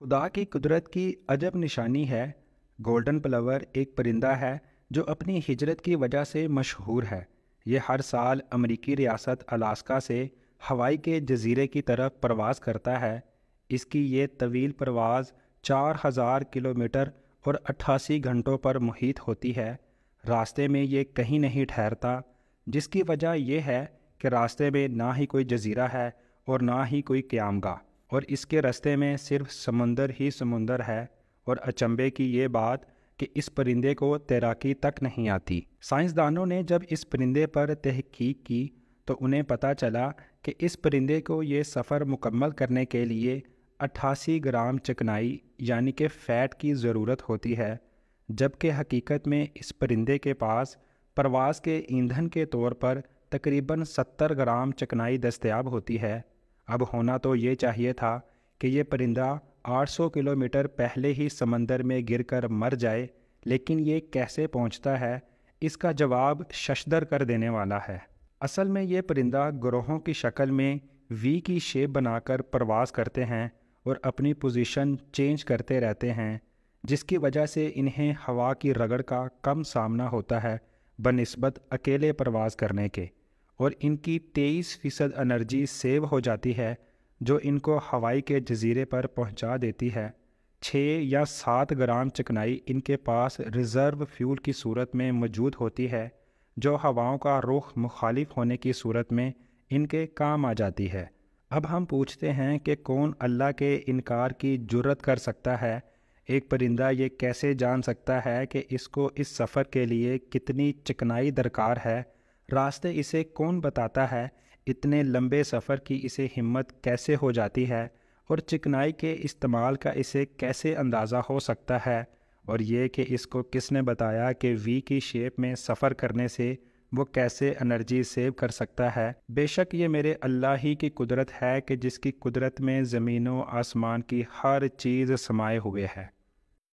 खुदा की कुदरत की अजब निशानी है गोल्डन प्लवर एक परिंदा है जो अपनी हिजरत की वजह से मशहूर है ये हर साल अमेरिकी रियासत अलास्का से हवाई के जजीरे की तरफ प्रवास करता है इसकी ये तवील प्रवास चार हज़ार किलोमीटर और अट्ठासी घंटों पर मुहित होती है रास्ते में ये कहीं नहीं ठहरता जिसकी वजह यह है कि रास्ते में ना ही कोई जजीरा है और ना ही कोई क्यामगा और इसके रास्ते में सिर्फ समुंदर ही समंदर है और अचंबे की ये बात कि इस परिंदे को तैराकी तक नहीं आती साइंसदानों ने जब इस परिंदे पर तहकीक की तो उन्हें पता चला कि इस परिंदे को ये सफ़र मुकम्मल करने के लिए 88 ग्राम चिकनाई यानी कि फ़ैट की ज़रूरत होती है जबकि हकीकत में इस परिंदे के पास प्रवास के ईंधन के तौर पर तकरीबन 70 ग्राम चिकनाई दस्तियाब होती है अब होना तो ये चाहिए था कि ये परिंदा 800 किलोमीटर पहले ही समंदर में गिरकर मर जाए लेकिन ये कैसे पहुंचता है इसका जवाब शशदर कर देने वाला है असल में ये परिंदा ग्रोहों की शक्ल में वी की शेप बनाकर प्रवास करते हैं और अपनी पोजीशन चेंज करते रहते हैं जिसकी वजह से इन्हें हवा की रगड़ का कम सामना होता है बनस्बत अकेले प्रवास करने के और इनकी तेईस फ़ीसद अनर्जी सेव हो जाती है जो इनको हवाई के जजीरे पर पहुंचा देती है छः या सात ग्राम चिकनाई इनके पास रिज़र्व फ्यूल की सूरत में मौजूद होती है जो हवाओं का रुख मुखालिफ होने की सूरत में इनके काम आ जाती है अब हम पूछते हैं कि कौन अल्लाह के इनकार की जुरत कर सकता है एक परिंदा ये कैसे जान सकता है कि इसको इस सफ़र के लिए कितनी चिकनाई दरकार है रास्ते इसे कौन बताता है इतने लंबे सफ़र की इसे हिम्मत कैसे हो जाती है और चिकनाई के इस्तेमाल का इसे कैसे अंदाज़ा हो सकता है और ये कि इसको किसने बताया कि वी की शेप में सफ़र करने से वो कैसे एनर्जी सेव कर सकता है बेशक ये मेरे अल्लाह ही की कुदरत है कि जिसकी कुदरत में ज़मीनों आसमान की हर चीज़ समाये हुए है